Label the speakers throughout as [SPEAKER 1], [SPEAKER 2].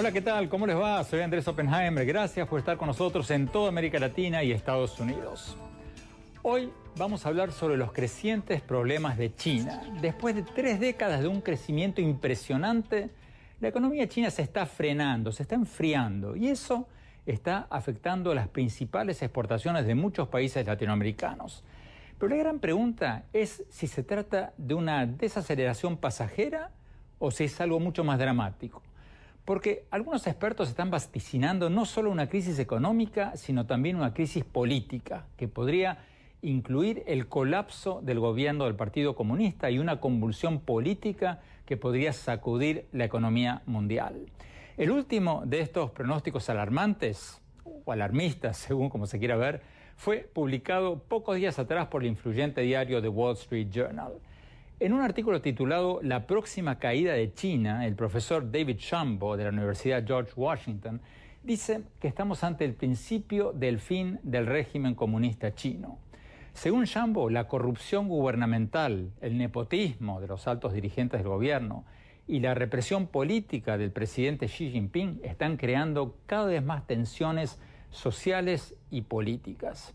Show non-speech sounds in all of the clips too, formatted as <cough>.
[SPEAKER 1] Hola, ¿qué tal? ¿Cómo les va? Soy Andrés Oppenheimer. Gracias por estar con nosotros en toda América Latina y Estados Unidos. Hoy vamos a hablar sobre los crecientes problemas de China. Después de tres décadas de un crecimiento impresionante, la economía china se está frenando, se está enfriando y eso está afectando las principales exportaciones de muchos países latinoamericanos. Pero la gran pregunta es si se trata de una desaceleración pasajera o si es algo mucho más dramático. Porque algunos expertos están vaticinando no solo una crisis económica, sino también una crisis política, que podría incluir el colapso del gobierno del Partido Comunista y una convulsión política que podría sacudir la economía mundial. El último de estos pronósticos alarmantes, o alarmistas, <laughs> según como se quiera ver, fue publicado pocos días atrás por el influyente diario The Wall Street Journal. En un artículo titulado La próxima caída de China, el profesor David Shambo de la Universidad George Washington dice que estamos ante el principio del fin del régimen comunista chino. Según Shambo, la corrupción gubernamental, el nepotismo de los altos dirigentes del gobierno y la represión política del presidente Xi Jinping están creando cada vez más tensiones sociales y políticas.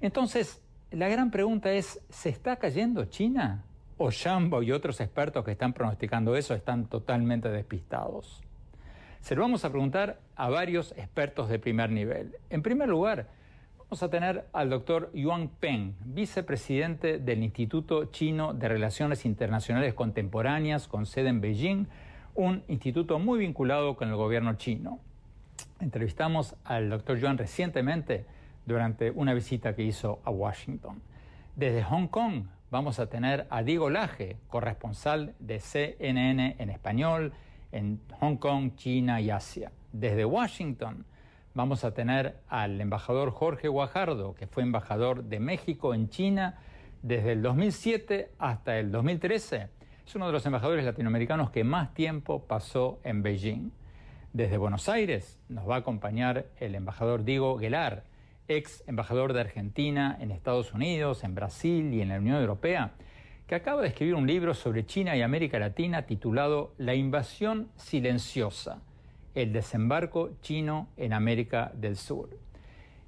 [SPEAKER 1] Entonces, la gran pregunta es, ¿se está cayendo China? Shambo y otros expertos que están pronosticando eso están totalmente despistados. Se lo vamos a preguntar a varios expertos de primer nivel. En primer lugar, vamos a tener al doctor Yuan Peng, vicepresidente del Instituto Chino de Relaciones Internacionales Contemporáneas con sede en Beijing, un instituto muy vinculado con el gobierno chino. Entrevistamos al doctor Yuan recientemente durante una visita que hizo a Washington. Desde Hong Kong vamos a tener a Diego Laje, corresponsal de CNN en español en Hong Kong, China y Asia. Desde Washington vamos a tener al embajador Jorge Guajardo, que fue embajador de México en China desde el 2007 hasta el 2013. Es uno de los embajadores latinoamericanos que más tiempo pasó en Beijing. Desde Buenos Aires nos va a acompañar el embajador Diego Guelar, ex embajador de Argentina en Estados Unidos, en Brasil y en la Unión Europea, que acaba de escribir un libro sobre China y América Latina titulado La invasión silenciosa, el desembarco chino en América del Sur.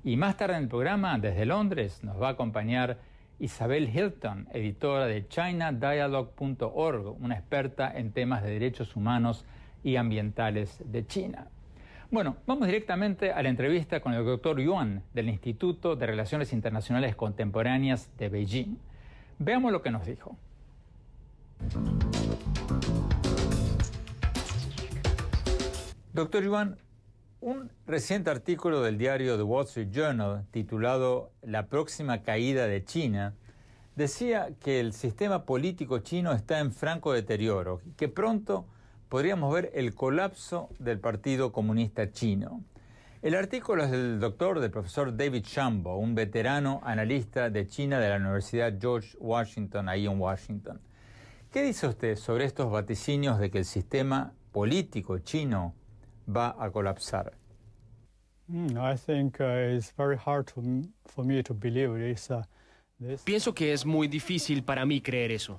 [SPEAKER 1] Y más tarde en el programa, desde Londres, nos va a acompañar Isabel Hilton, editora de ChinaDialogue.org, una experta en temas de derechos humanos y ambientales de China. Bueno, vamos directamente a la entrevista con el doctor Yuan del Instituto de Relaciones Internacionales Contemporáneas de Beijing. Veamos lo que nos dijo. Doctor Yuan, un reciente artículo del diario The Wall Street Journal titulado La próxima caída de China decía que el sistema político chino está en franco deterioro, y que pronto podríamos ver el colapso del Partido Comunista Chino. El artículo es del doctor, del profesor David Shambo, un veterano analista de China de la Universidad George Washington, ahí en Washington. ¿Qué dice usted sobre estos vaticinios de que el sistema político chino va a colapsar?
[SPEAKER 2] Uh,
[SPEAKER 3] Pienso que es muy difícil para mí creer eso.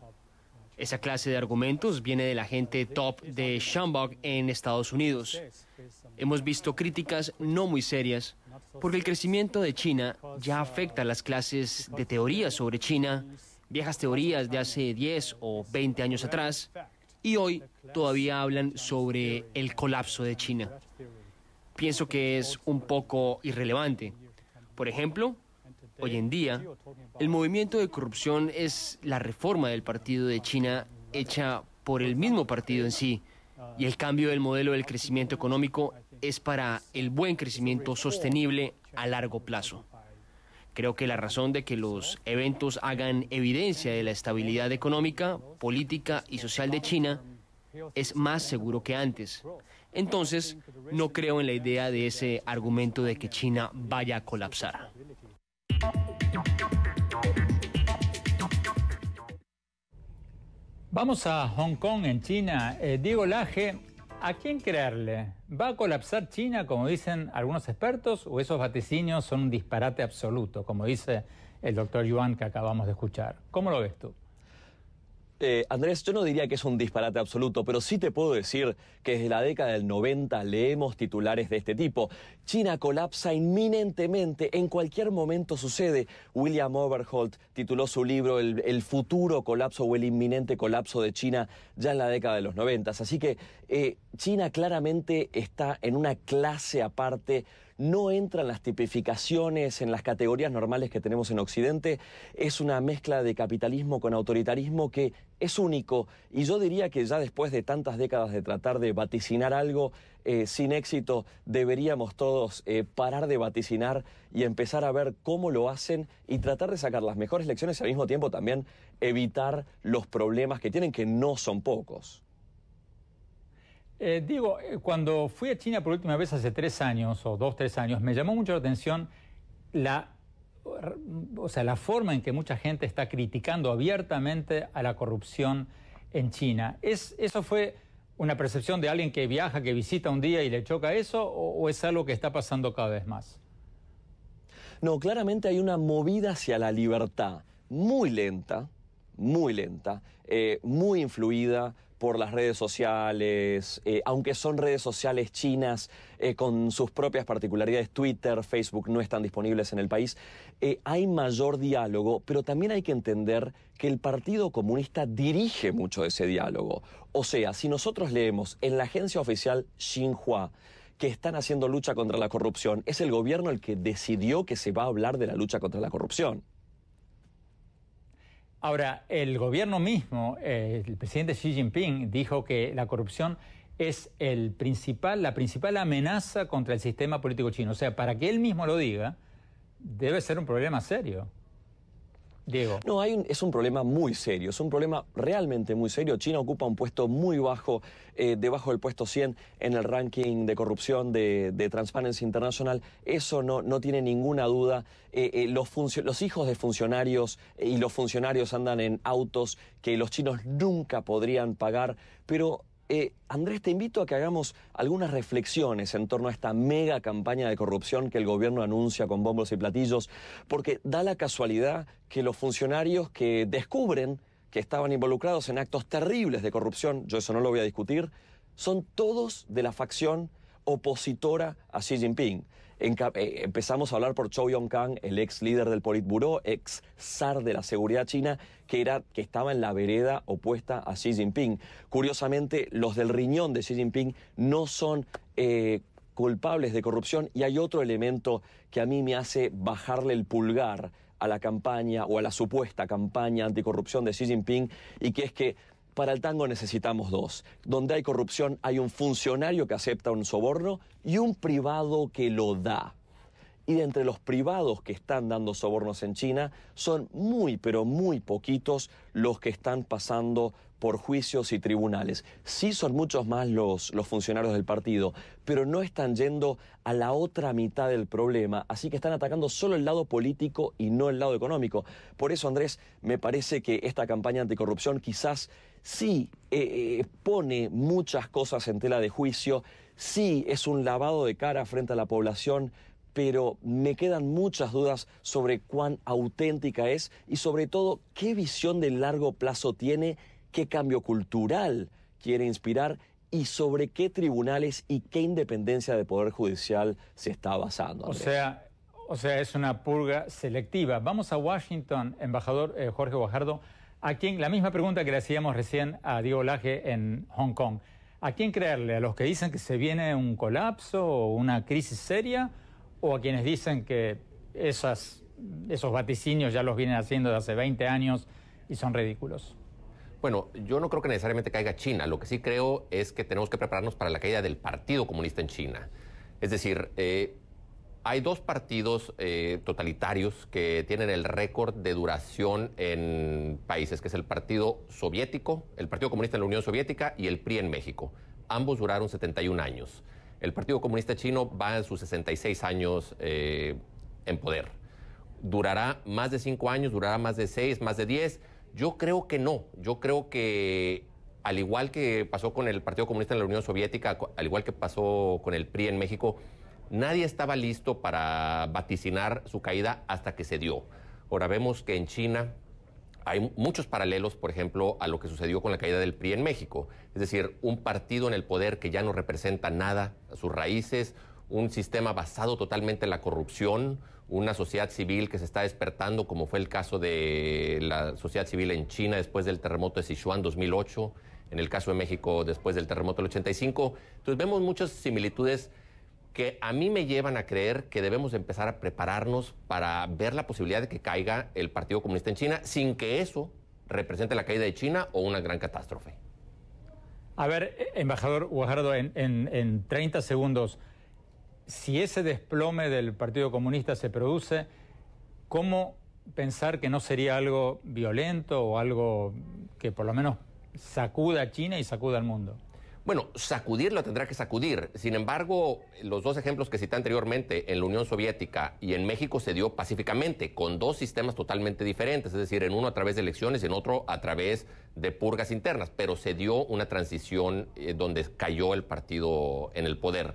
[SPEAKER 3] Esa clase de argumentos viene de la gente top de Schambach en Estados Unidos. Hemos visto críticas no muy serias porque el crecimiento de China ya afecta las clases de teoría sobre China, viejas teorías de hace 10 o 20 años atrás, y hoy todavía hablan sobre el colapso de China. Pienso que es un poco irrelevante. Por ejemplo, Hoy en día, el movimiento de corrupción es la reforma del partido de China hecha por el mismo partido en sí. Y el cambio del modelo del crecimiento económico es para el buen crecimiento sostenible a largo plazo. Creo que la razón de que los eventos hagan evidencia de la estabilidad económica, política y social de China es más seguro que antes. Entonces, no creo en la idea de ese argumento de que China vaya a colapsar.
[SPEAKER 1] Vamos a Hong Kong, en China. Eh, Diego Laje, ¿a quién creerle? ¿Va a colapsar China, como dicen algunos expertos, o esos vaticinios son un disparate absoluto, como dice el doctor Yuan que acabamos de escuchar? ¿Cómo lo ves tú?
[SPEAKER 4] Eh, Andrés, yo no diría que es un disparate absoluto, pero sí te puedo decir que desde la década del 90 leemos titulares de este tipo. China colapsa inminentemente, en cualquier momento sucede. William Overholt tituló su libro el, futuro colapso o el inminente colapso de China ya en la década de los 90. Así que eh, China claramente está en una clase aparte no entran las tipificaciones en las categorías normales que tenemos en Occidente, es una mezcla de capitalismo con autoritarismo que es único y yo diría que ya después de tantas décadas de tratar de vaticinar algo eh, sin éxito, deberíamos todos eh, parar de vaticinar y empezar a ver cómo lo hacen y tratar de sacar las mejores lecciones y al mismo tiempo también evitar los problemas que tienen, que no son pocos.
[SPEAKER 1] Eh, digo, eh, cuando fui a China por última vez hace tres años o dos, tres años, me llamó mucho la atención la, o sea, la forma en que mucha gente está criticando abiertamente a la corrupción en China. ¿Es, ¿Eso fue una percepción de alguien que viaja, que visita un día y le choca eso o, es algo que está pasando cada vez más?
[SPEAKER 4] No, claramente hay una movida hacia la libertad muy lenta, muy lenta, eh, muy influida por las redes sociales, eh, aunque son redes sociales chinas eh, con sus propias particularidades, Twitter, Facebook no están disponibles en el país, eh, hay mayor diálogo, pero también hay que entender que el Partido Comunista dirige mucho ese diálogo. O sea, si nosotros leemos en la agencia oficial Xinhua, que están haciendo lucha contra la corrupción, es el gobierno el que decidió que se va a hablar de la lucha contra la corrupción.
[SPEAKER 1] Ahora, el gobierno mismo, eh, el presidente Xi Jinping, dijo que la corrupción es el principal, la principal amenaza contra el sistema político chino. O sea, para que él mismo lo diga, debe ser un problema serio.
[SPEAKER 4] No, hay un, es un problema muy serio, es un problema realmente muy serio. China ocupa un puesto muy bajo, eh, debajo del puesto 100 en el ranking de corrupción de, Transparency International. Eso no, no tiene ninguna duda. Eh, eh, los, los, hijos de funcionarios y los funcionarios andan en autos que los chinos nunca podrían pagar, pero eh, Andrés, te invito a que hagamos algunas reflexiones en torno a esta mega campaña de corrupción que el gobierno anuncia con bombos y platillos, porque da la casualidad que los funcionarios que descubren que estaban involucrados en actos terribles de corrupción, yo eso no lo voy a discutir, son todos de la facción opositora a Xi Jinping. Eh, empezamos a hablar por Chou Yong-kang, el ex líder del Politburo, ex zar de la seguridad china, que, era, que estaba en la vereda opuesta a Xi Jinping. Curiosamente, los del riñón de Xi Jinping no son eh, culpables de corrupción y hay otro elemento que a mí me hace bajarle el pulgar a la campaña o a la supuesta campaña anticorrupción de Xi Jinping y que es que para el tango necesitamos dos. Donde hay corrupción hay un funcionario que acepta un soborno y un privado que lo da. Y de entre los privados que están dando sobornos en China, son muy, pero muy poquitos los que están pasando por juicios y tribunales. Sí son muchos más los, los, funcionarios del partido, pero no están yendo a la otra mitad del problema, así que están atacando solo el lado político y no el lado económico. Por eso, Andrés, me parece que esta campaña anticorrupción quizás sí eh, eh, pone muchas cosas en tela de juicio, sí es un lavado de cara frente a la población, pero me quedan muchas dudas sobre cuán auténtica es y sobre todo qué visión de largo plazo tiene, qué cambio cultural quiere inspirar y sobre qué tribunales y qué independencia de poder judicial se está basando. O sea,
[SPEAKER 1] o sea, es una purga selectiva. Vamos a Washington, embajador eh, Jorge Guajardo. ¿A la misma pregunta que le hacíamos recién a Diego Laje en Hong Kong. ¿A quién creerle? ¿A los que dicen que se viene un colapso o una crisis seria? ¿O a quienes dicen que esos vaticinios ya los vienen haciendo desde hace 20 años y son ridículos?
[SPEAKER 5] Bueno, yo no creo que necesariamente caiga China. Lo que sí creo es que tenemos que prepararnos para la caída del Partido Comunista en China. Es decir, eh, hay dos partidos eh, totalitarios que tienen el récord de duración en países, que es el Partido Soviético, el Partido Comunista en la Unión Soviética y el PRI en México. Ambos duraron 71 años. El Partido Comunista Chino va en sus 66 años eh, en poder. ¿Durará más de cinco años? ¿Durará más de seis, ¿Más de 10? Yo creo que no. Yo creo que al igual que pasó con el Partido Comunista en la Unión Soviética, al igual que pasó con el PRI en México, Nadie estaba listo para vaticinar su caída hasta que se dio. Ahora vemos que en China hay muchos paralelos, por ejemplo, a lo que sucedió con la caída del PRI en México. Es decir, un partido en el poder que ya no representa nada, a sus raíces, un sistema basado totalmente en la corrupción, una sociedad civil que se está despertando, como fue el caso de la sociedad civil en China después del terremoto de Sichuan 2008, en el caso de México después del terremoto del 85. Entonces vemos muchas similitudes que a mí me llevan a creer que debemos empezar a prepararnos para ver la posibilidad de que caiga el Partido Comunista en China sin que eso represente la caída de China o una gran catástrofe.
[SPEAKER 1] A ver, eh, embajador Guajardo, en, en, 30 segundos, si ese desplome del Partido Comunista se produce, ¿cómo pensar que no sería algo violento o algo que por lo menos sacuda a China y sacuda
[SPEAKER 5] al mundo? Bueno, lo tendrá que sacudir. Sin embargo, los dos ejemplos que cité anteriormente, en la Unión Soviética y en México, se dio pacíficamente, con dos sistemas totalmente diferentes, es decir, en uno a través de elecciones y en otro a través de purgas internas, pero se dio una transición eh, donde cayó el partido en el poder.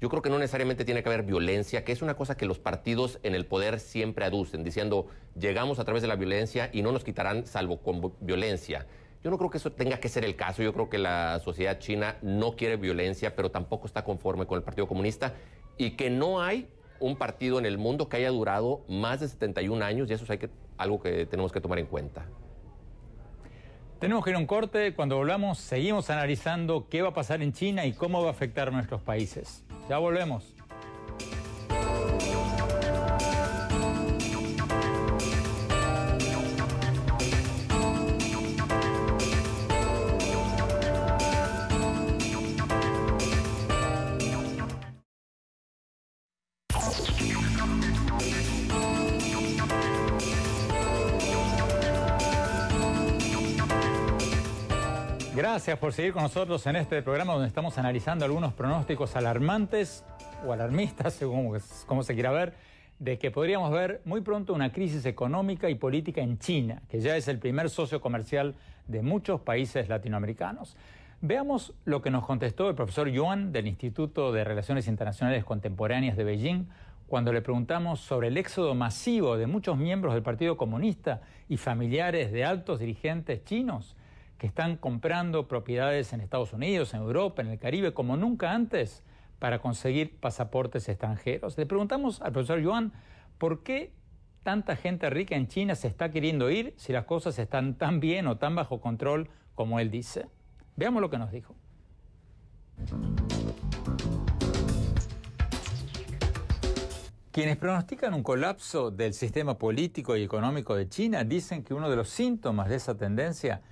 [SPEAKER 5] Yo creo que no necesariamente tiene que haber violencia, que es una cosa que los partidos en el poder siempre aducen, diciendo, llegamos a través de la violencia y no nos quitarán salvo con violencia. Yo no creo que eso tenga que ser el caso. Yo creo que la sociedad china no quiere violencia, pero tampoco está conforme con el Partido Comunista y que no hay un partido en el mundo que haya durado más de 71 años y eso es algo que tenemos que tomar en cuenta.
[SPEAKER 1] Tenemos que ir a un corte. Cuando volvamos, seguimos analizando qué va a pasar en China y cómo va a afectar nuestros países. Ya volvemos. Gracias por seguir con nosotros en este programa donde estamos analizando algunos pronósticos alarmantes o alarmistas, <laughs> según como se quiera ver, de que podríamos ver muy pronto una crisis económica y política en China, que ya es el primer socio comercial de muchos países latinoamericanos. Veamos lo que nos contestó el profesor Yuan del Instituto de Relaciones Internacionales Contemporáneas de Beijing cuando le preguntamos sobre el éxodo masivo de muchos miembros del Partido Comunista y familiares de altos dirigentes chinos que están comprando propiedades en Estados Unidos, en Europa, en el Caribe, como nunca antes, para conseguir pasaportes extranjeros. Le preguntamos al profesor Yuan por qué tanta gente rica en China se está queriendo ir si las cosas están tan bien o tan bajo control como él dice. Veamos lo que nos dijo. Quienes pronostican un colapso del sistema político y económico de China dicen que uno de los síntomas de esa tendencia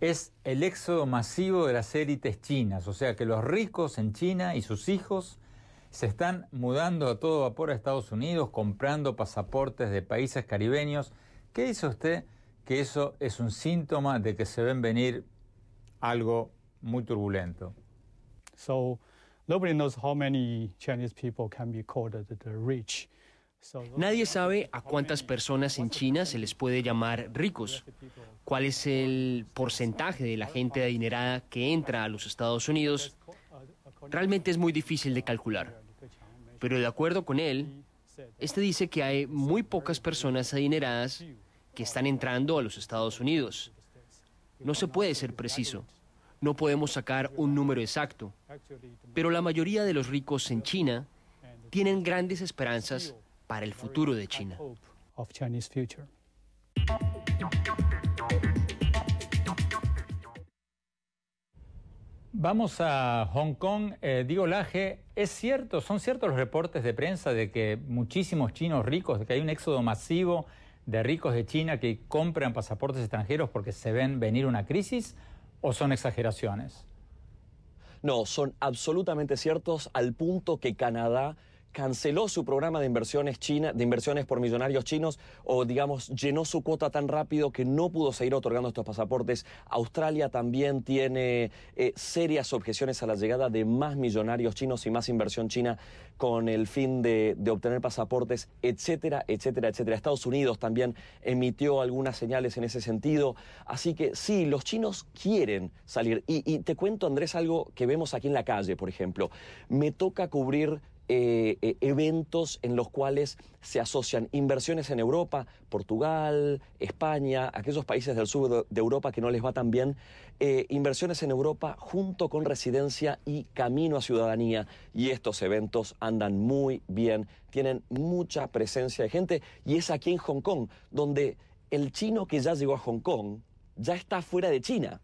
[SPEAKER 1] es el éxodo masivo de las élites chinas, o sea que los ricos en China y sus hijos se están mudando a todo vapor a Estados Unidos, comprando pasaportes de países caribeños. ¿Qué dice usted que eso es un síntoma de que se ven venir algo muy turbulento?
[SPEAKER 2] So, nobody knows how many Chinese people can be called the rich.
[SPEAKER 3] Nadie sabe a cuántas personas en China se les puede llamar ricos, cuál es el porcentaje de la gente adinerada que entra a los Estados Unidos. Realmente es muy difícil de calcular. Pero de acuerdo con él, este dice que hay muy pocas personas adineradas que están entrando a los Estados Unidos. No se puede ser preciso. No podemos sacar un número exacto. Pero la mayoría de los ricos en China tienen grandes esperanzas para el futuro de China.
[SPEAKER 1] Vamos a Hong Kong. Eh, digo, Laje, ¿es cierto, son ciertos los reportes de prensa de que muchísimos chinos ricos, de que hay un éxodo masivo de ricos de China que compran pasaportes extranjeros porque se ven venir una crisis o son exageraciones?
[SPEAKER 4] No, son absolutamente ciertos al punto que Canadá canceló su programa de inversiones China, de inversiones por millonarios chinos, o digamos, llenó su cuota tan rápido que no pudo seguir otorgando estos pasaportes. Australia también tiene eh, serias objeciones a la llegada de más millonarios chinos y más inversión china con el fin de, obtener pasaportes, etcétera, etcétera, etcétera. Estados Unidos también emitió algunas señales en ese sentido. Así que sí, los chinos quieren salir. y te cuento, Andrés, algo que vemos aquí en la calle, por ejemplo. Me toca cubrir eh, eh, eventos en los cuales se asocian inversiones en Europa, Portugal, España, aquellos países del sur de Europa que no les va tan bien, eh, inversiones en Europa junto con residencia y camino a ciudadanía. Y estos eventos andan muy bien, tienen mucha presencia de gente y es aquí en Hong Kong, donde el chino que ya llegó a Hong Kong ya está fuera de China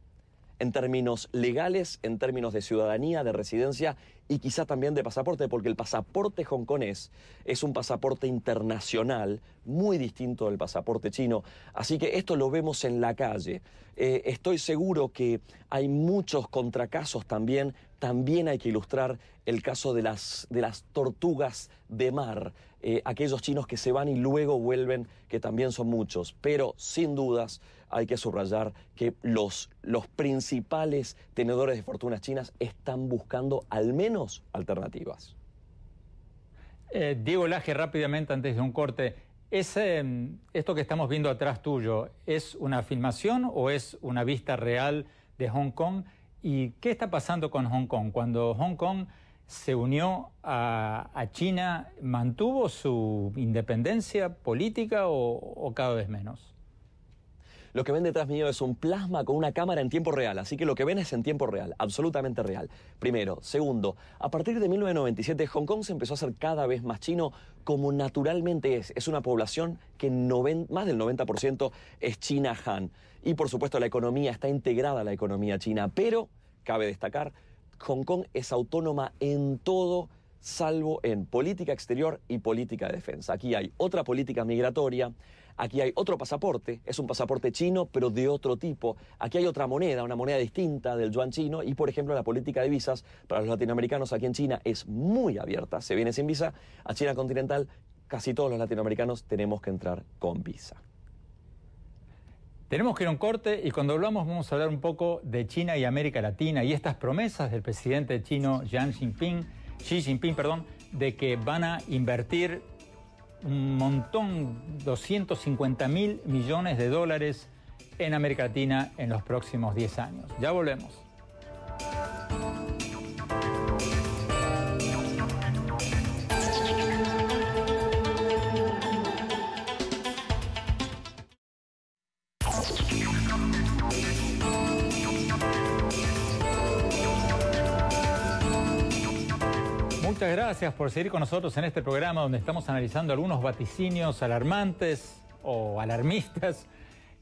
[SPEAKER 4] en términos legales, en términos de ciudadanía, de residencia y quizá también de pasaporte, porque el pasaporte hongkonés es un pasaporte internacional muy distinto del pasaporte chino. Así que esto lo vemos en la calle. Eh, estoy seguro que hay muchos contracasos también. También hay que ilustrar el caso de las, de las tortugas de mar. Eh, aquellos chinos que se van y luego vuelven, que también son muchos. Pero sin dudas hay que subrayar que los, principales tenedores de fortunas chinas están buscando al menos alternativas.
[SPEAKER 1] Eh, Diego Laje, rápidamente antes de un corte, mm, ¿esto que estamos viendo atrás tuyo es una filmación o es una vista real de Hong Kong? ¿Y qué está pasando con Hong Kong? Cuando Hong Kong se unió a, China, ¿mantuvo su independencia política o, cada vez menos?
[SPEAKER 4] Lo que ven detrás mío es un plasma con una cámara en tiempo real, así que lo que ven es en tiempo real, absolutamente real. Primero. Segundo, a partir de 1997 Hong Kong se empezó a hacer cada vez más chino como naturalmente es. Es una población que más del 90% es china Han. Y por supuesto la economía está integrada a la economía china, pero, cabe destacar, Hong Kong es autónoma en todo salvo en política exterior y política de defensa. Aquí hay otra política migratoria, aquí hay otro pasaporte, es un pasaporte chino pero de otro tipo, aquí hay otra moneda, una moneda distinta del yuan chino y por ejemplo la política de visas para los latinoamericanos aquí en China es muy abierta, se viene sin visa, a China continental casi todos los latinoamericanos tenemos que entrar con visa.
[SPEAKER 1] Tenemos que ir a un corte y cuando hablamos vamos a hablar un poco de China y América Latina y estas promesas del presidente chino Xi Jinping, Xi Jinping perdón, de que van a invertir un montón, 250 mil millones de dólares en América Latina en los próximos 10 años. Ya volvemos. gracias por seguir con nosotros en este programa donde estamos analizando algunos vaticinios alarmantes o alarmistas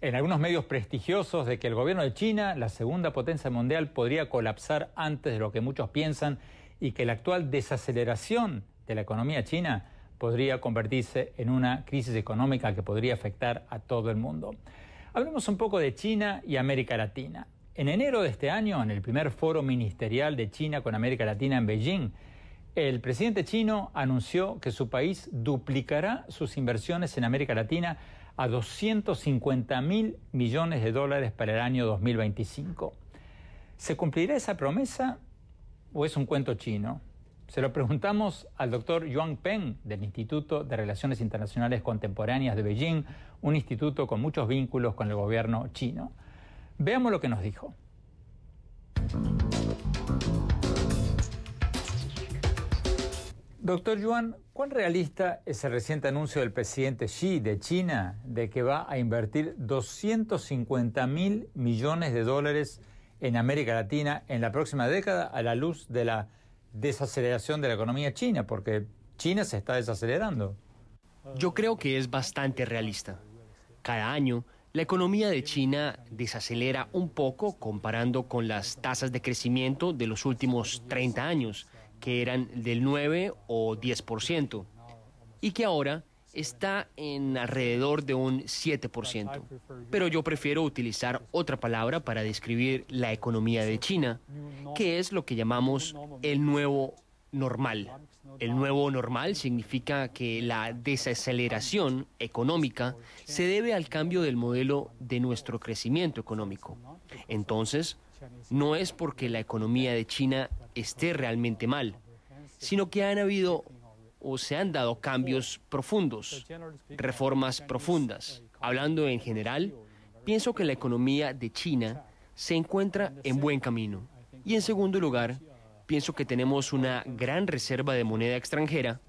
[SPEAKER 1] en algunos medios prestigiosos de que el gobierno de China, la segunda potencia mundial, podría colapsar antes de lo que muchos piensan y que la actual desaceleración de la economía china podría convertirse en una crisis económica que podría afectar a todo el mundo. Hablemos un poco de China y América Latina. En enero de este año, en el primer foro ministerial de China con América Latina en Beijing, el presidente chino anunció que su país duplicará sus inversiones en América Latina a 250 mil millones de dólares para el año 2025. ¿Se cumplirá esa promesa o es un cuento chino? Se lo preguntamos al doctor Yuan Peng del Instituto de Relaciones Internacionales Contemporáneas de Beijing, un instituto con muchos vínculos con el gobierno chino. Veamos lo que nos dijo. Doctor Yuan, ¿cuán realista es el reciente anuncio del presidente Xi de China de que va a invertir 250 mil millones de dólares en América Latina en la próxima década a la luz de la desaceleración de la economía china? Porque China se está desacelerando. Yo creo que es bastante realista. Cada año,
[SPEAKER 3] la economía de China desacelera un poco comparando con las tasas de crecimiento de los últimos 30 años que eran del 9 o 10%, y que ahora está en alrededor de un 7%. Pero yo prefiero utilizar otra palabra para describir la economía de China, que es lo que llamamos el nuevo normal. El nuevo normal significa que la desaceleración económica se debe al cambio del modelo de nuestro crecimiento económico. Entonces, no es porque la economía de China esté realmente mal, sino que han habido o se han dado cambios profundos, reformas profundas. Hablando en general, pienso que la economía de China se encuentra en buen camino. Y en segundo lugar, pienso que tenemos una gran reserva de moneda extranjera,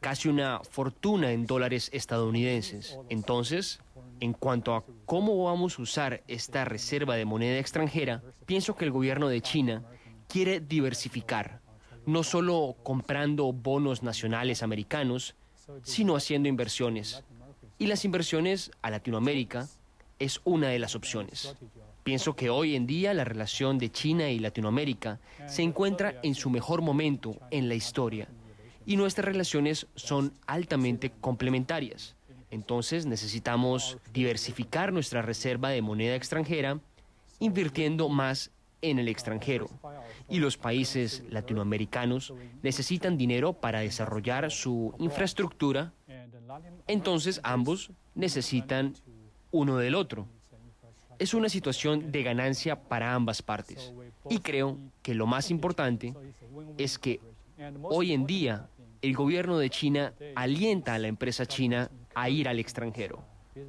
[SPEAKER 3] casi una fortuna en dólares estadounidenses. Entonces, en cuanto a cómo vamos a usar esta reserva de moneda extranjera, pienso que el gobierno de China quiere diversificar, no solo comprando bonos nacionales americanos, sino haciendo inversiones. Y las inversiones a Latinoamérica es una de las opciones. Pienso que hoy en día la relación de China y Latinoamérica se encuentra en su mejor momento en la historia y nuestras relaciones son altamente complementarias. Entonces necesitamos diversificar nuestra reserva de moneda extranjera invirtiendo más en el extranjero y los países latinoamericanos necesitan dinero para desarrollar su infraestructura, entonces ambos necesitan uno del otro. Es una situación de ganancia para ambas partes y creo que lo más importante es que hoy en día el gobierno de China alienta a la empresa china a ir al extranjero.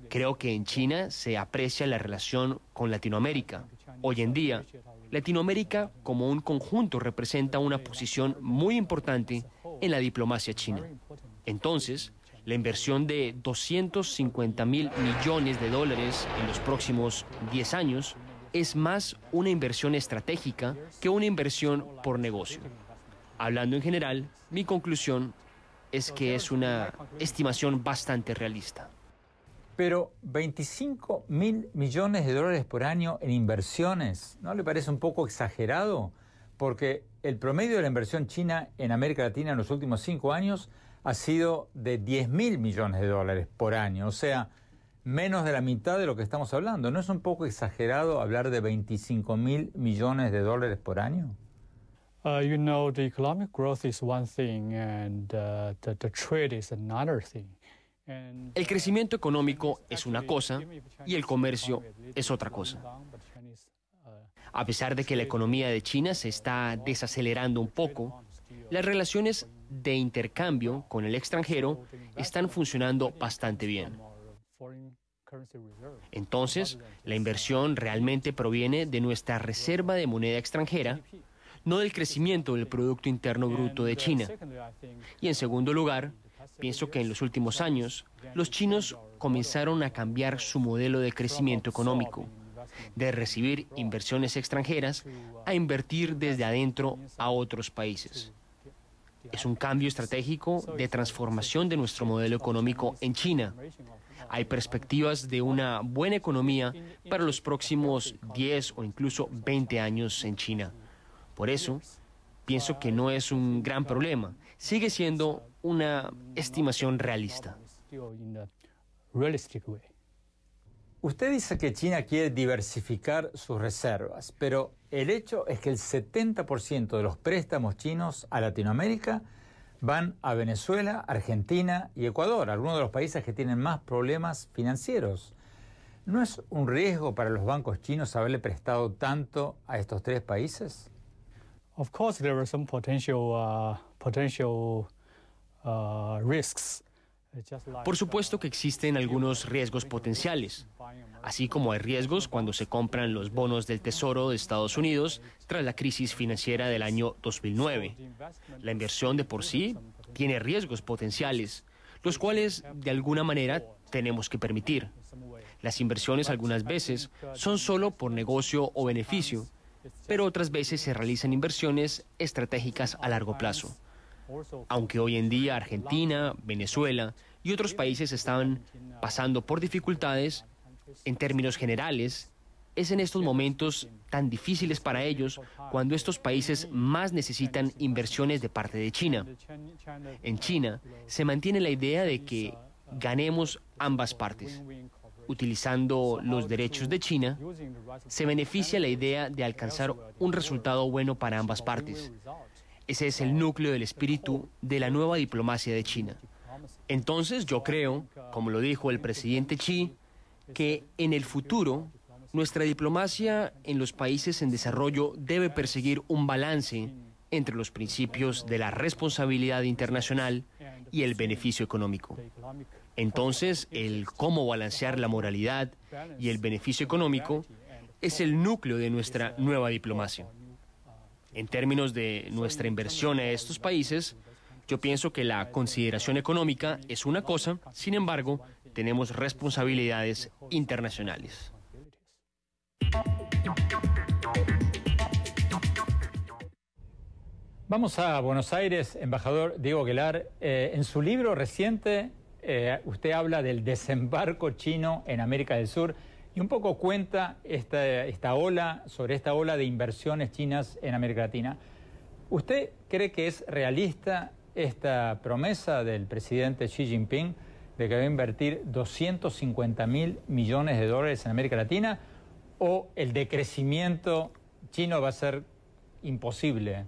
[SPEAKER 3] Creo que en China se aprecia la relación con Latinoamérica. Hoy en día, Latinoamérica como un conjunto representa una posición muy importante en la diplomacia china. Entonces, la inversión de 250 mil millones de dólares en los próximos 10 años es más una inversión estratégica que una inversión por negocio. Hablando en general, mi conclusión es que es una estimación bastante realista
[SPEAKER 1] pero 25 mil millones de dólares por año en inversiones, ¿no le parece un poco exagerado? Porque el promedio de la inversión china en América Latina en los últimos cinco años ha sido de 10 mil millones de dólares por año, o sea, menos de la mitad de lo que estamos hablando. ¿No es un poco exagerado hablar de 25 mil millones de dólares por año?
[SPEAKER 2] Uh, you know, the economic growth is one thing and uh, the trade is another thing.
[SPEAKER 3] El crecimiento económico es una cosa y el comercio es otra cosa. A pesar de que la economía de China se está desacelerando un poco, las relaciones de intercambio con el extranjero están funcionando bastante bien. Entonces, la inversión realmente proviene de nuestra reserva de moneda extranjera, no del crecimiento del Producto Interno Bruto de China. Y en segundo lugar, Pienso que en los últimos años, los chinos comenzaron a cambiar su modelo de crecimiento económico, de recibir inversiones extranjeras a invertir desde adentro a otros países. Es un cambio estratégico de transformación de nuestro modelo económico en China. Hay perspectivas de una buena economía para los próximos 10 o incluso 20 años en China. Por eso, pienso que no es un gran problema. Sigue siendo una
[SPEAKER 1] estimación realista. Usted dice que China quiere diversificar sus reservas, pero el hecho es que el 70% de los préstamos chinos a Latinoamérica van a Venezuela, Argentina y Ecuador, algunos de los países que tienen más problemas financieros. ¿No es un riesgo para los bancos chinos haberle prestado tanto a estos tres países?
[SPEAKER 2] Of course there are some potential, uh, Uh, por
[SPEAKER 3] supuesto uh, que existen algunos riesgos potenciales, así como hay riesgos cuando se compran los bonos del Tesoro de Estados Unidos tras la crisis financiera del año 2009. La inversión de por sí tiene riesgos potenciales, los cuales de alguna manera tenemos que permitir. Las inversiones algunas veces son solo por negocio o beneficio, pero otras veces se realizan inversiones estratégicas a largo plazo. Aunque hoy en día Argentina, Venezuela y otros países están pasando por dificultades, en términos generales, es en estos momentos tan difíciles para ellos cuando estos países más necesitan inversiones de parte de China. En China se mantiene la idea de que ganemos ambas partes. Utilizando los derechos de China, se beneficia la idea de alcanzar un resultado bueno para ambas partes. Ese es el núcleo del espíritu de la nueva diplomacia de China. Entonces yo creo, como lo dijo el presidente Xi, que en el futuro nuestra diplomacia en los países en desarrollo debe perseguir un balance entre los principios de la responsabilidad internacional y el beneficio económico. Entonces, el cómo balancear la moralidad y el beneficio económico es el núcleo de nuestra nueva diplomacia. En términos de nuestra inversión a estos países, yo pienso que la consideración económica es una cosa, sin embargo, tenemos responsabilidades internacionales.
[SPEAKER 1] Vamos a Buenos Aires, embajador Diego Aguilar. Eh, en su libro reciente, eh, usted habla del desembarco chino en América del Sur. Y un poco cuenta esta, esta ola, sobre esta ola de inversiones chinas en América Latina. ¿Usted cree que es realista esta promesa del presidente Xi Jinping de que va a invertir 250 mil millones de dólares en América Latina? ¿O el decrecimiento chino va a ser imposible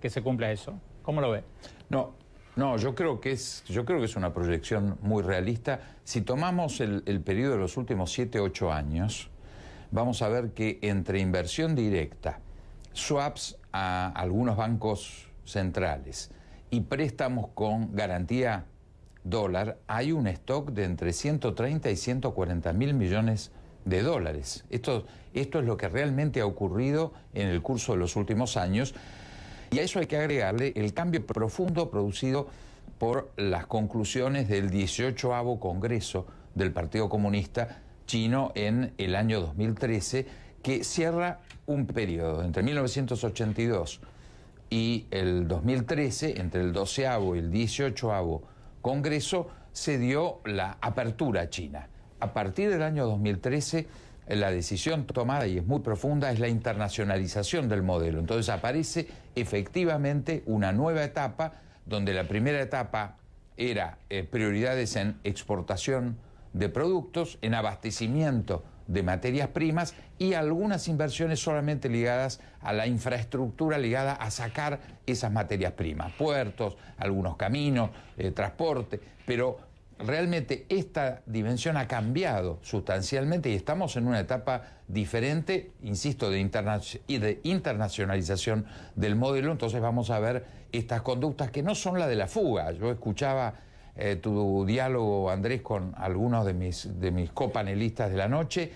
[SPEAKER 1] que se cumpla eso? ¿Cómo lo ve?
[SPEAKER 6] No, no, yo creo que es, yo creo que es una proyección muy realista. Si tomamos el, periodo de los últimos 7, 8 años, vamos a ver que entre inversión directa, swaps a algunos bancos centrales y préstamos con garantía dólar, hay un stock de entre 130 y 140 mil millones de dólares. Esto, esto es lo que realmente ha ocurrido en el curso de los últimos años y a eso hay que agregarle el cambio profundo producido por las conclusiones del 18 Congreso del Partido Comunista Chino en el año 2013, que cierra un periodo entre 1982 y el 2013, entre el 12 y el 18 Congreso, se dio la apertura China. A partir del año 2013, la decisión tomada, y es muy profunda, es la internacionalización del modelo. Entonces aparece efectivamente una nueva etapa donde la primera etapa era eh, prioridades en exportación de productos, en abastecimiento de materias primas y algunas inversiones solamente ligadas a la infraestructura ligada a sacar esas materias primas, puertos, algunos caminos, eh, transporte, pero realmente esta dimensión ha cambiado sustancialmente y estamos en una etapa diferente, insisto, de, de internacionalización del modelo, entonces vamos a ver estas conductas que no son la de la fuga. Yo escuchaba eh, tu diálogo, Andrés, con algunos de mis, de mis copanelistas de la noche.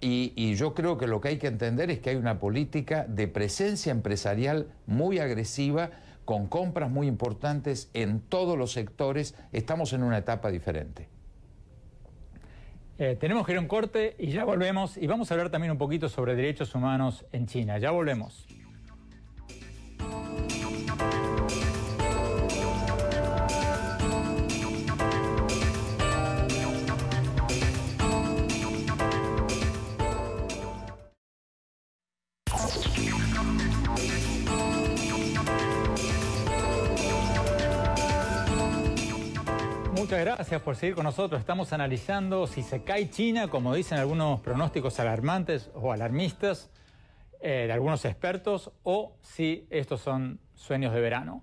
[SPEAKER 6] y, yo creo que lo que hay que entender es que hay una política de presencia empresarial muy agresiva con compras muy importantes en todos los sectores, estamos en una etapa diferente.
[SPEAKER 1] Eh, tenemos que ir a un corte y ya volvemos y vamos a hablar también un poquito sobre derechos humanos en China. Ya volvemos. Muchas gracias por seguir con nosotros. Estamos analizando si se cae China, como dicen algunos pronósticos alarmantes o alarmistas eh, de algunos expertos, o si estos son sueños de verano.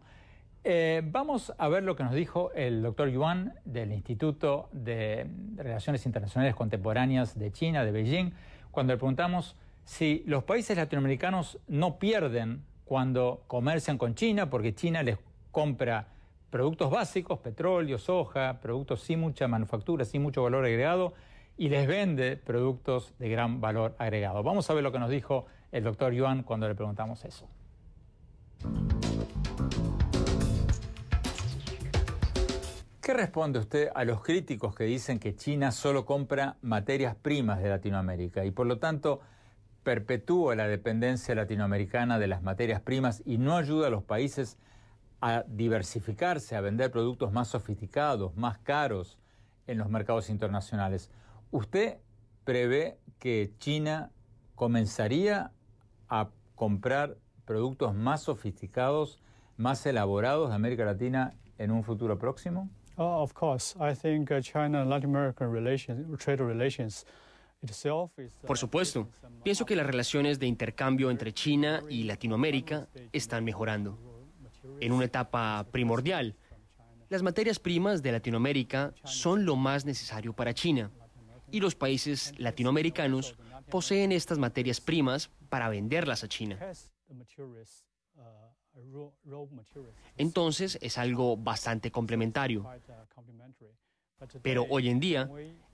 [SPEAKER 1] Eh, vamos a ver lo que nos dijo el doctor Yuan del Instituto de Relaciones Internacionales Contemporáneas de China, de Beijing, cuando le preguntamos si los países latinoamericanos no pierden cuando comercian con China, porque China les compra productos básicos, petróleo, soja, productos sin mucha manufactura, sin mucho valor agregado, y les vende productos de gran valor agregado. Vamos a ver lo que nos dijo el doctor Yuan cuando le preguntamos eso. ¿Qué responde usted a los críticos que dicen que China solo compra materias primas de Latinoamérica y por lo tanto perpetúa la dependencia latinoamericana de las materias primas y no ayuda a los países a diversificarse, a vender productos más sofisticados, más caros en los mercados internacionales. ¿Usted prevé que China comenzaría a comprar productos más sofisticados, más elaborados de América Latina en un futuro próximo?
[SPEAKER 3] por supuesto, pienso que las relaciones de intercambio entre China y Latinoamérica están mejorando en una etapa primordial. Las materias primas de Latinoamérica son lo más necesario para China y los países latinoamericanos poseen estas materias primas para venderlas a China. Entonces es algo bastante complementario. Pero hoy en día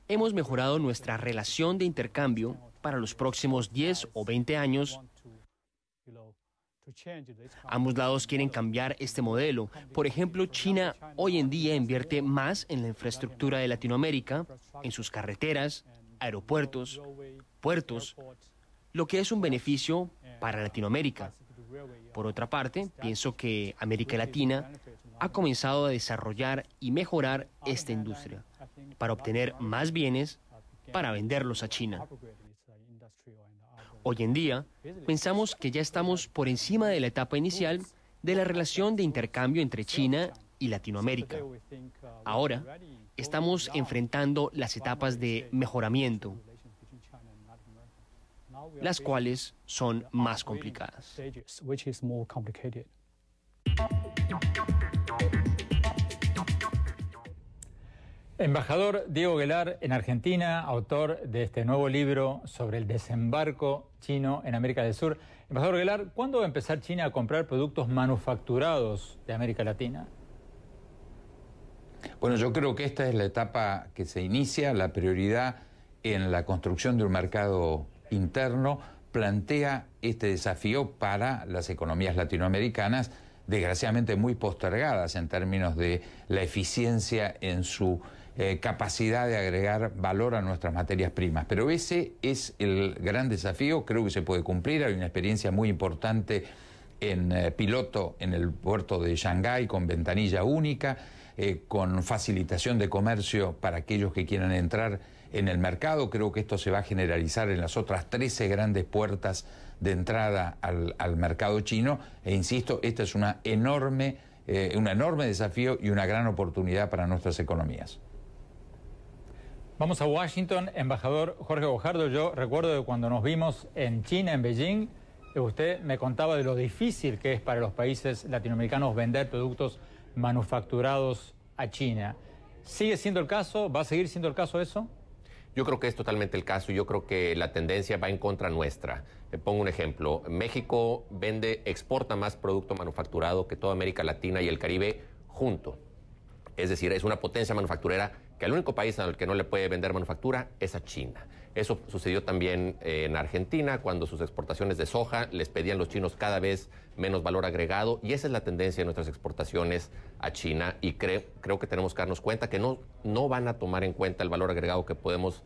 [SPEAKER 3] hemos mejorado nuestra relación de intercambio para los próximos 10 o 20 años Ambos lados quieren cambiar este modelo. Por ejemplo, China hoy en día invierte más en la infraestructura de Latinoamérica, en sus carreteras, aeropuertos, puertos, lo que es un beneficio para Latinoamérica. Por otra parte, pienso que América Latina ha comenzado a desarrollar y mejorar esta industria para obtener más bienes para venderlos a China. Hoy en día, pensamos que ya estamos por encima de la etapa inicial de la relación de intercambio entre China y Latinoamérica. Ahora, estamos enfrentando las etapas de mejoramiento, las cuales son más complicadas.
[SPEAKER 1] Embajador Diego Guelar en Argentina, autor de este nuevo libro sobre el desembarco chino en América del Sur. Embajador Guelar, ¿cuándo va a empezar China a comprar productos manufacturados de América Latina?
[SPEAKER 6] Bueno, yo creo que esta es la etapa que se inicia, la prioridad en la construcción de un mercado interno plantea este desafío para las economías latinoamericanas, desgraciadamente muy postergadas en términos de la eficiencia en su eh, capacidad de agregar valor a nuestras materias primas. Pero ese es el gran desafío, creo que se puede cumplir, hay una experiencia muy importante en eh, piloto en el puerto de Shanghái con ventanilla única, eh, con facilitación de comercio para aquellos que quieran entrar en el mercado. Creo que esto se va a generalizar en las otras 13 grandes puertas de entrada al, mercado chino. E insisto, esta es enorme, un enorme desafío y una gran oportunidad para nuestras economías.
[SPEAKER 1] Vamos a Washington, embajador Jorge Bojardo. Yo recuerdo que cuando nos vimos en China, en Beijing, usted me contaba de lo difícil que es para los países latinoamericanos vender productos manufacturados a China. ¿Sigue siendo el caso? ¿Va a seguir siendo el caso eso?
[SPEAKER 5] Yo creo que es totalmente el caso yo creo que la tendencia va en contra nuestra. Le eh, pongo un ejemplo. México vende, exporta más producto manufacturado que toda América Latina y el Caribe junto. Es decir, es una potencia manufacturera que el único país al que no le puede vender manufactura es a China. Eso sucedió también eh, en Argentina, cuando sus exportaciones de soja les pedían los chinos cada vez menos valor agregado, y esa es la tendencia de nuestras exportaciones a China, y creo que tenemos que darnos cuenta que no, van a tomar en cuenta el valor agregado que podemos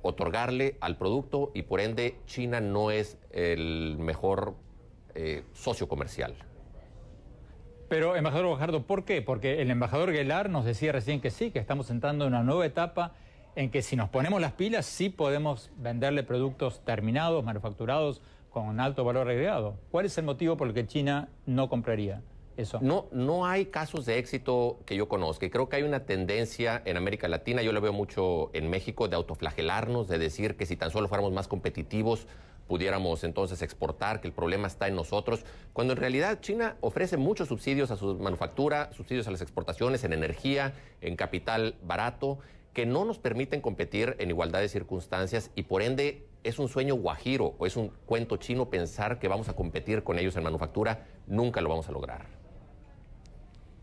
[SPEAKER 5] otorgarle al producto, y por ende China no es el mejor eh, socio comercial
[SPEAKER 1] pero, embajador Bojardo, ¿por qué? Porque el embajador Guelar nos decía recién que sí, que estamos entrando en una nueva etapa en que si nos ponemos las pilas sí podemos venderle productos terminados, manufacturados, con alto valor agregado. ¿Cuál es el motivo por el que China no compraría eso? No,
[SPEAKER 5] no hay casos de éxito que yo conozca. Y creo que hay una tendencia en América Latina, yo lo veo mucho en México, de autoflagelarnos, de decir que si tan solo fuéramos más competitivos pudiéramos entonces exportar, que el problema está en nosotros, cuando en realidad China ofrece muchos subsidios a su manufactura, subsidios a las exportaciones, en energía, en capital barato, que no nos permiten competir en igualdad de circunstancias y por ende es un sueño guajiro o es un cuento chino pensar que vamos a competir con ellos en manufactura, nunca lo vamos a lograr.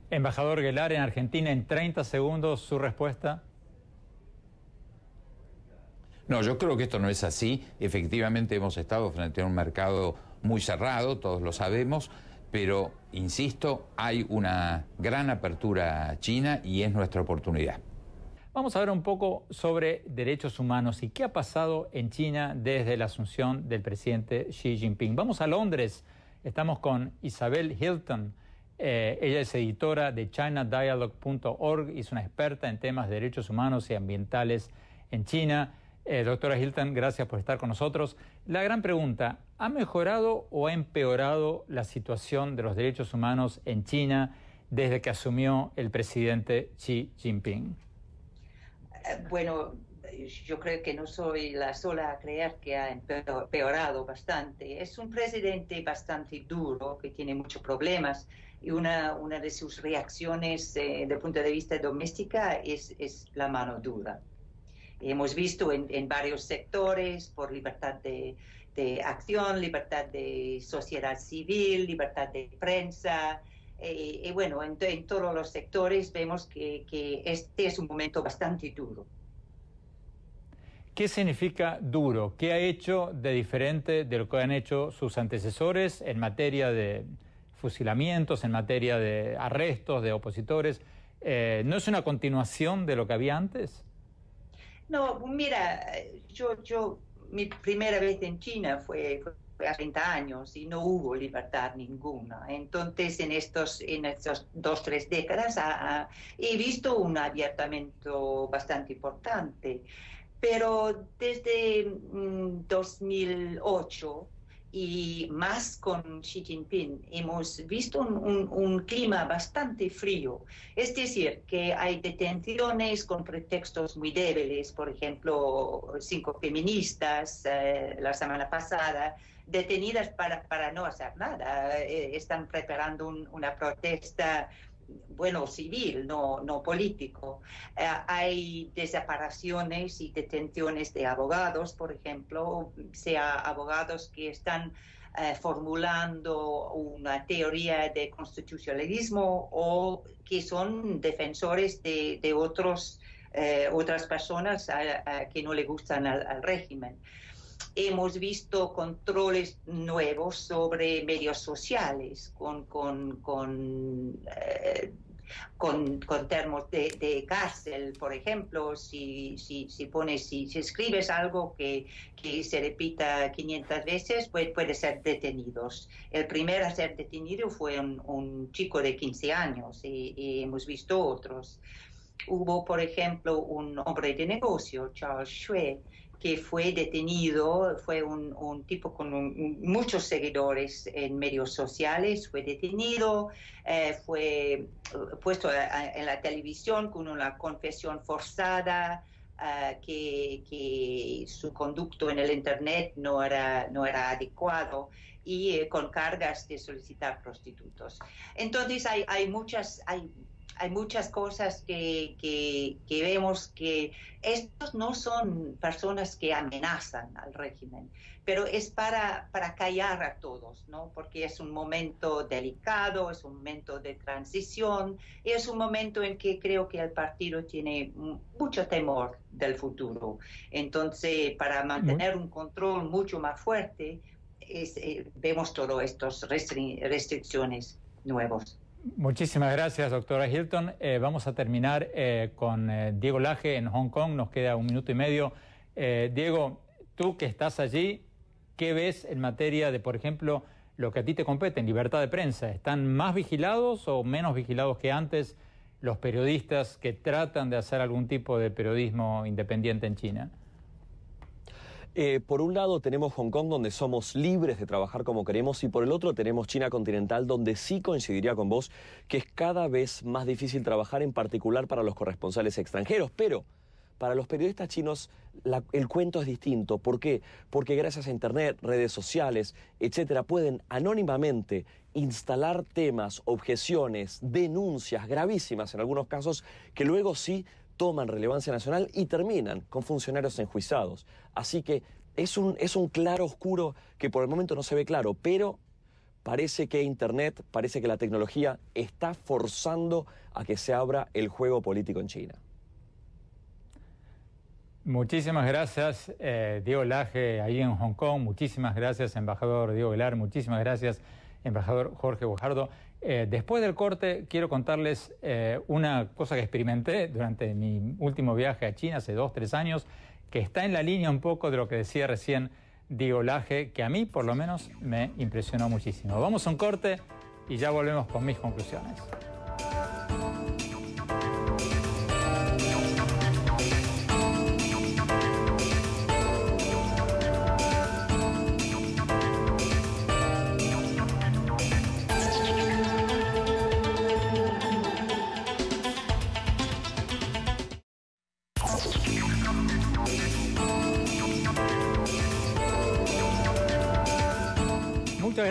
[SPEAKER 1] Embajador Guelar en Argentina, en 30 segundos su respuesta.
[SPEAKER 5] No, yo creo que esto no es así.
[SPEAKER 6] Efectivamente hemos estado frente a un mercado muy cerrado, todos lo sabemos, pero, insisto, hay una gran apertura a china y es nuestra oportunidad.
[SPEAKER 1] Vamos a ver un poco sobre derechos humanos y qué ha pasado en China desde la asunción del presidente Xi Jinping. Vamos a Londres, estamos con Isabel Hilton. Eh, ella es editora de ChinaDialog.org y es una experta en temas de derechos humanos y ambientales en China. Eh, doctora Hilton, gracias por estar con nosotros. La gran pregunta, ¿ha mejorado o ha empeorado la situación de los derechos humanos en China desde que asumió el presidente Xi Jinping?
[SPEAKER 7] Eh, bueno, yo creo que no soy la sola a creer que ha empeorado bastante. Es un presidente bastante duro, que tiene muchos problemas y una, de sus reacciones eh, desde el punto de vista doméstica es, es la mano dura hemos visto en, varios sectores por libertad de, acción, libertad de sociedad civil, libertad de prensa. Eh, y bueno, en, todos los sectores vemos que, este es un momento bastante duro.
[SPEAKER 1] ¿Qué significa duro? ¿Qué ha hecho de diferente de lo que han hecho sus antecesores en materia de fusilamientos, en materia de arrestos de opositores? Eh, ¿No es una continuación de lo que había antes?
[SPEAKER 7] No, mira, eh, yo, yo, mi primera vez en China fue, hace 30 años y no hubo libertad ninguna. Entonces, en estos, en estas dos, tres décadas ah, ah, he visto un abiertamiento bastante importante. Pero desde 2008 mm, y más con Xi Jinping. Hemos visto un, clima bastante frío, es decir, que hay detenciones con pretextos muy débiles, por ejemplo, cinco feministas eh, la semana pasada detenidas para, para no hacer nada, eh, están preparando una protesta bueno, civil, no, no político. Eh, hay desapariciones y detenciones de abogados, por ejemplo, sea abogados que están eh, formulando una teoría de constitucionalismo o que son defensores de, otros, eh, otras personas que no le gustan al régimen hemos visto controles nuevos sobre medios sociales con, con, con, eh, con, con termos de, cárcel, por ejemplo, si, si, si pones, si, escribes algo que, que, se repita 500 veces, pues puede ser detenidos. El primero a ser detenido fue un, chico de 15 años y, y hemos visto otros. Hubo, por ejemplo, un hombre de negocio, Charles Schwe, que fue detenido, fue un, un tipo con muchos seguidores en medios sociales, fue detenido, eh, fue eh, puesto en la televisión con una confesión forzada, eh, que, que, su conducto en el Internet no era, no era adecuado y con cargas de solicitar prostitutos. Entonces hay, hay muchas... Hay, hay muchas cosas que, vemos que estos no son personas que amenazan al régimen, pero es para, para callar a todos, Porque es un momento delicado, es un momento de transición es un momento en que creo que el partido tiene mucho temor del futuro. Entonces, para mantener un control mucho más fuerte, eh, vemos todas estas restricciones nuevas.
[SPEAKER 1] Muchísimas gracias, doctora Hilton. Eh, vamos a terminar eh, con eh, Diego Laje en Hong Kong. Nos queda un minuto y medio. Diego, tú que estás allí, ¿qué ves en materia de, por ejemplo, lo que a ti te compete en libertad de prensa? ¿Están más vigilados o menos vigilados que antes los periodistas que tratan de hacer algún tipo de periodismo independiente en China? Eh, por un
[SPEAKER 4] lado tenemos Hong Kong donde somos libres de trabajar como queremos y por el otro tenemos China continental donde sí coincidiría con vos que es cada vez más difícil trabajar en particular para los corresponsales extranjeros, pero para los periodistas chinos el cuento es distinto. ¿Por qué? Porque gracias a Internet, redes sociales, etcétera, pueden anónimamente instalar temas, objeciones, denuncias gravísimas en algunos casos que luego sí toman relevancia nacional y terminan con funcionarios enjuizados. Así que es un, es un claro oscuro que por el momento no se ve claro, pero parece que Internet, parece que la tecnología está forzando a que se abra el juego político en China.
[SPEAKER 1] Muchísimas gracias, eh, Diego Laje, ahí en Hong Kong. Muchísimas gracias, embajador Diego Velar. Muchísimas gracias, embajador Jorge Bujardo. Eh, después del corte quiero contarles eh, una cosa que experimenté durante mi último viaje a China hace dos, tres años, que está en la línea un poco de lo que decía recién Diego Laje, que a mí por lo menos me impresionó muchísimo. Vamos a un corte y ya volvemos con mis conclusiones.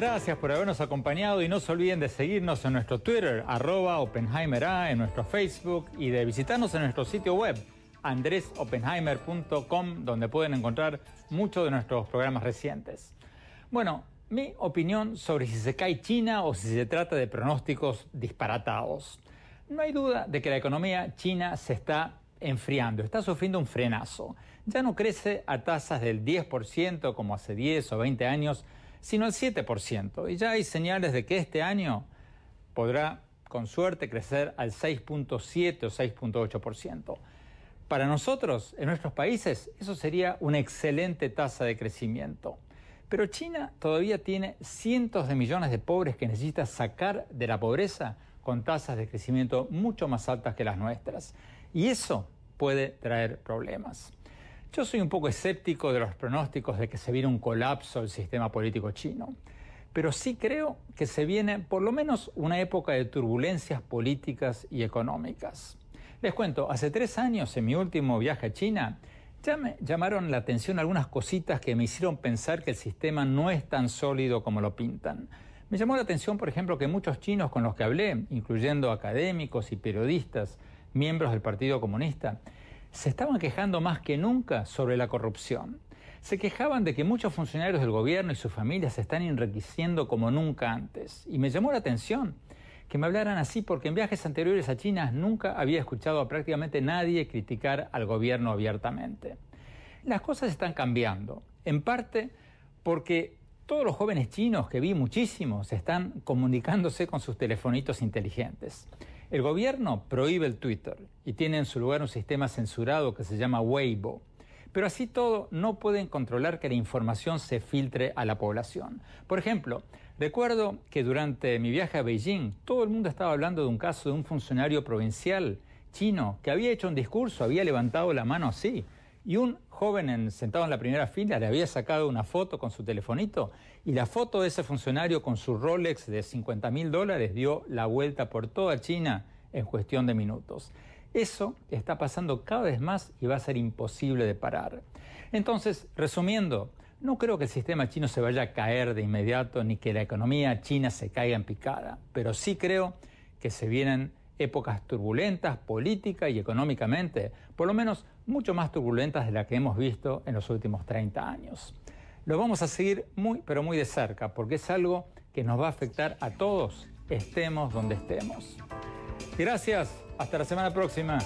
[SPEAKER 1] gracias por habernos acompañado y no se olviden de seguirnos en nuestro Twitter, arroba OpenheimerA, en nuestro Facebook y de visitarnos en nuestro sitio web, andresopenheimer.com, donde pueden encontrar muchos de nuestros programas recientes. Bueno, mi opinión sobre si se cae China o si se trata de pronósticos disparatados. No hay duda de que la economía china se está enfriando, está sufriendo un frenazo. Ya no crece a tasas del 10% como hace 10 o 20 años, sino al 7%. Y ya hay señales de que este año podrá, con suerte, crecer al 6.7 o 6.8%. Para nosotros, en nuestros países, eso sería una excelente tasa de crecimiento. Pero China todavía tiene cientos de millones de pobres que necesita sacar de la pobreza con tasas de crecimiento mucho más altas que las nuestras. Y eso puede traer problemas. Yo soy un poco escéptico de los pronósticos de que se viene un colapso del sistema político chino, pero sí creo que se viene por lo menos una época de turbulencias políticas y económicas. Les cuento, hace tres años en mi último viaje a China, ya me llamaron la atención algunas cositas que me hicieron pensar que el sistema no es tan sólido como lo pintan. Me llamó la atención, por ejemplo, que muchos chinos con los que hablé, incluyendo académicos y periodistas, miembros del Partido Comunista, se estaban quejando más que nunca sobre la corrupción. Se quejaban de que muchos funcionarios del gobierno y sus familias se están enriqueciendo como nunca antes. Y me llamó la atención que me hablaran así porque en viajes anteriores a China nunca había escuchado a prácticamente nadie criticar al gobierno abiertamente. Las cosas están cambiando, en parte porque todos los jóvenes chinos que vi muchísimos están comunicándose con sus telefonitos inteligentes. El gobierno prohíbe el Twitter y tiene en su lugar un sistema censurado que se llama Weibo. Pero así todo, no pueden controlar que la información se filtre a la población. Por ejemplo, recuerdo que durante mi viaje a Beijing, todo el mundo estaba hablando de un caso de un funcionario provincial chino que había hecho un discurso, había levantado la mano así, y un joven sentado en la primera fila le había sacado una foto con su telefonito y la foto de ese funcionario con su Rolex de 50 mil dólares dio la vuelta por toda China en cuestión de minutos. Eso está pasando cada vez más y va a ser imposible de parar. Entonces, resumiendo, no creo que el sistema chino se vaya a caer de inmediato ni que la economía china se caiga en picada, pero sí creo que se vienen épocas turbulentas política y económicamente, por lo menos mucho más turbulentas de las que hemos visto en los últimos 30 años. Lo vamos a seguir muy, pero muy de cerca, porque es algo que nos va a afectar a todos, estemos donde estemos. Gracias, hasta la semana próxima.